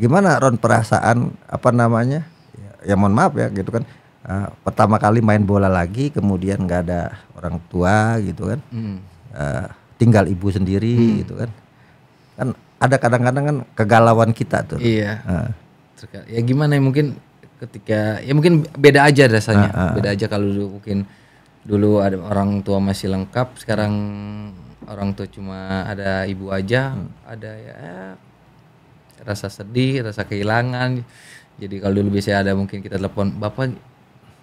[SPEAKER 2] gimana Ron perasaan apa namanya ya, ya mohon maaf ya gitu kan uh, pertama kali main bola lagi kemudian nggak ada orang tua gitu kan hmm. uh, tinggal ibu sendiri hmm. gitu kan kan ada
[SPEAKER 1] kadang-kadang kan kegalauan kita tuh iya uh. ya gimana ya mungkin ketika ya mungkin beda aja rasanya uh, uh, beda aja kalau dulu mungkin dulu ada orang tua masih lengkap sekarang orang tua cuma ada ibu aja hmm. ada ya rasa sedih rasa kehilangan jadi kalau dulu biasanya ada mungkin kita telepon bapak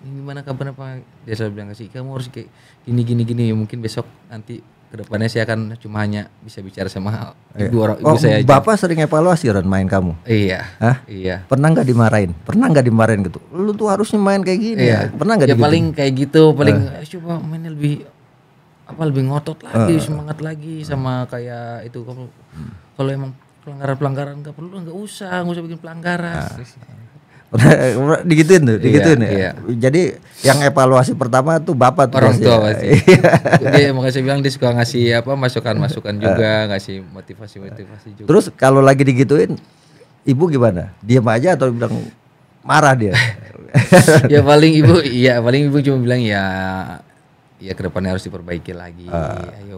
[SPEAKER 1] gimana kabar apa dia selalu bilang kasih kamu harus kayak gini gini gini mungkin besok nanti kedepannya saya akan cuma hanya bisa bicara sama iya. ibu orang ibu oh, saya aja. bapak
[SPEAKER 2] sering evaluasi Ron main kamu iya Hah? iya pernah nggak dimarahin pernah nggak dimarahin gitu lu
[SPEAKER 1] tuh harusnya main kayak gini iya. Ya. pernah nggak ya paling kayak gitu paling uh. coba main lebih apa lebih ngotot lagi uh. semangat lagi sama kayak itu kalau hmm. kalau emang pelanggaran pelanggaran nggak perlu nggak usah nggak usah bikin pelanggaran uh.
[SPEAKER 2] digituin tuh, iya, digituin iya, ya. Iya. Jadi yang evaluasi pertama tuh bapak tuh orang tua ya. pasti. Iya. Jadi
[SPEAKER 1] makanya saya bilang dia suka ngasih apa masukan-masukan eh. juga, ngasih motivasi-motivasi juga. Terus
[SPEAKER 2] kalau lagi digituin, ibu gimana? Diam aja atau bilang
[SPEAKER 1] marah dia? ya paling ibu, ya paling ibu cuma bilang ya, ya kedepannya harus diperbaiki lagi. Uh. Ayo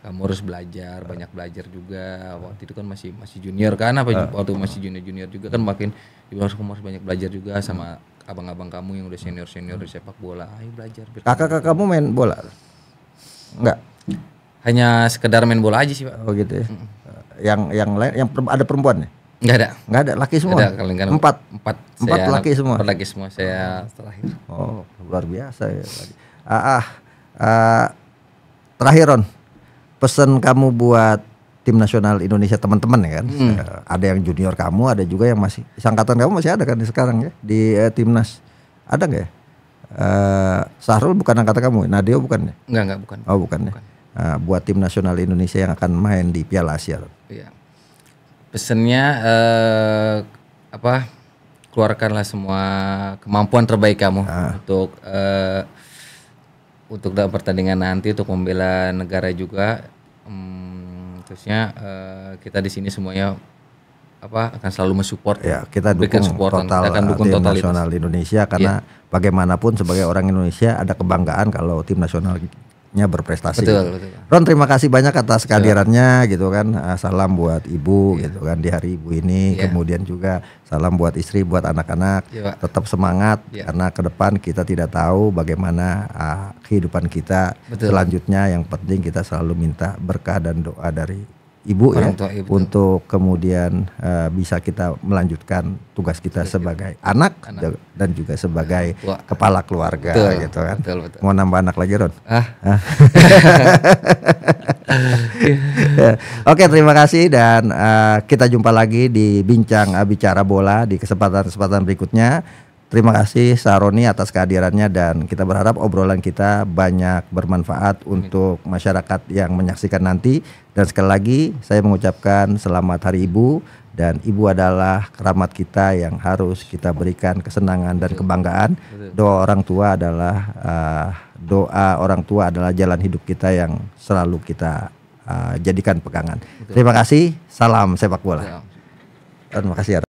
[SPEAKER 1] kamu harus belajar banyak belajar juga waktu itu kan masih masih junior kan apa uh. waktu masih junior junior juga kan makin harus kamu harus banyak belajar juga sama abang-abang kamu yang udah senior senior di sepak bola ayo belajar kakak-kakak
[SPEAKER 2] kamu main bola enggak hanya sekedar main bola aja sih pak oh gitu ya hmm. yang yang lain yang ada perempuan ya Enggak ada. Enggak ada, laki semua. Ada, kan, empat. Empat. Empat saya, laki semua. Empat
[SPEAKER 1] laki semua saya oh, terakhir. Oh, luar biasa ya. Ah,
[SPEAKER 2] ah, ah, ah. terakhir Ron, pesan kamu buat tim nasional Indonesia teman-teman ya kan. Hmm. Uh, ada yang junior kamu, ada juga yang masih sangkatan kamu masih ada kan di sekarang ya di uh, timnas. Ada nggak ya? Uh, Sahrul bukan angkatan kamu, Nadio bukan ya? Enggak, enggak bukan. Oh, bukan, ya? bukan. ya. Uh, buat tim nasional Indonesia yang akan main di Piala Asia.
[SPEAKER 1] Iya. pesennya uh, apa? Keluarkanlah semua kemampuan terbaik kamu uh. untuk uh, untuk dalam pertandingan nanti untuk membela negara juga hmm, terusnya uh, kita di sini semuanya apa akan selalu mensupport ya kita dukung support total kita akan dukung eh, tim total nasional
[SPEAKER 2] Indonesia karena ya. bagaimanapun sebagai orang Indonesia ada kebanggaan kalau tim nasional nya berprestasi. Betul, gitu. betul. Ron terima kasih banyak atas kehadirannya gitu kan. Eh, salam buat ibu yeah. gitu kan di hari ibu ini. Yeah. Kemudian juga salam buat istri, buat anak-anak. Yeah. Tetap semangat yeah. karena ke depan kita tidak tahu bagaimana uh, kehidupan kita betul. selanjutnya. Yang penting kita selalu minta berkah dan doa dari ibu ya, orang ya tua, ibu. Iya, untuk kemudian uh, bisa kita melanjutkan tugas kita betul, sebagai anak, anak dan juga sebagai Wah. kepala keluarga betul, gitu kan. Betul, betul. Mau nambah anak lagi Ron? Ah. ah. Ya. Oke, terima kasih dan uh, kita jumpa lagi di bincang bicara bola di kesempatan-kesempatan berikutnya. Terima kasih Saroni atas kehadirannya dan kita berharap obrolan kita banyak bermanfaat untuk masyarakat yang menyaksikan nanti. Dan sekali lagi saya mengucapkan selamat Hari Ibu dan Ibu adalah keramat kita yang harus kita berikan kesenangan dan kebanggaan. Doa orang tua adalah uh, doa orang tua adalah jalan hidup kita yang selalu kita uh, jadikan pegangan. Terima kasih. Salam
[SPEAKER 1] sepak bola. Terima kasih. Ya.